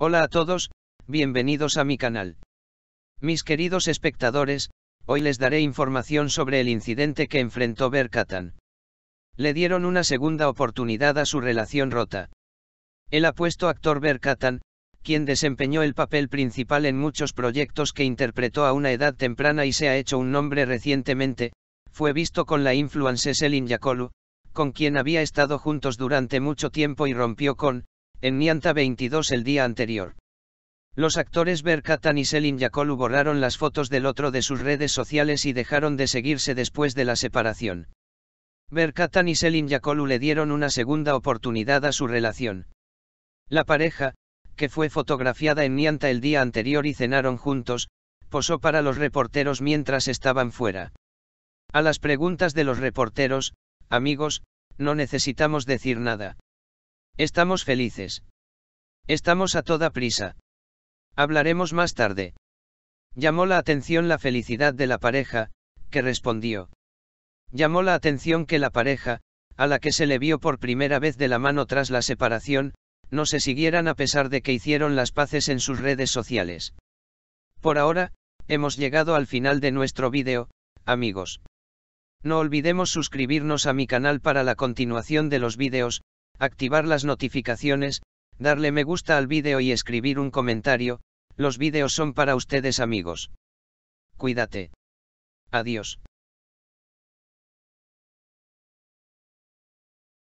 Hola a todos, bienvenidos a mi canal. Mis queridos espectadores, hoy les daré información sobre el incidente que enfrentó Berkatan. Le dieron una segunda oportunidad a su relación rota. El apuesto actor Berkatan, quien desempeñó el papel principal en muchos proyectos que interpretó a una edad temprana y se ha hecho un nombre recientemente, fue visto con la influencer Selin Yakolu, con quien había estado juntos durante mucho tiempo y rompió con, en Nianta 22 el día anterior. Los actores Berkatan y Selim Yakolu borraron las fotos del otro de sus redes sociales y dejaron de seguirse después de la separación. Berkatan y Selin Yakolu le dieron una segunda oportunidad a su relación. La pareja, que fue fotografiada en Nianta el día anterior y cenaron juntos, posó para los reporteros mientras estaban fuera. A las preguntas de los reporteros, amigos, no necesitamos decir nada. Estamos felices. Estamos a toda prisa. Hablaremos más tarde. Llamó la atención la felicidad de la pareja, que respondió. Llamó la atención que la pareja, a la que se le vio por primera vez de la mano tras la separación, no se siguieran a pesar de que hicieron las paces en sus redes sociales. Por ahora, hemos llegado al final de nuestro vídeo, amigos. No olvidemos suscribirnos a mi canal para la continuación de los vídeos, activar las notificaciones, darle me gusta al vídeo y escribir un comentario, los vídeos son para ustedes amigos. Cuídate. Adiós.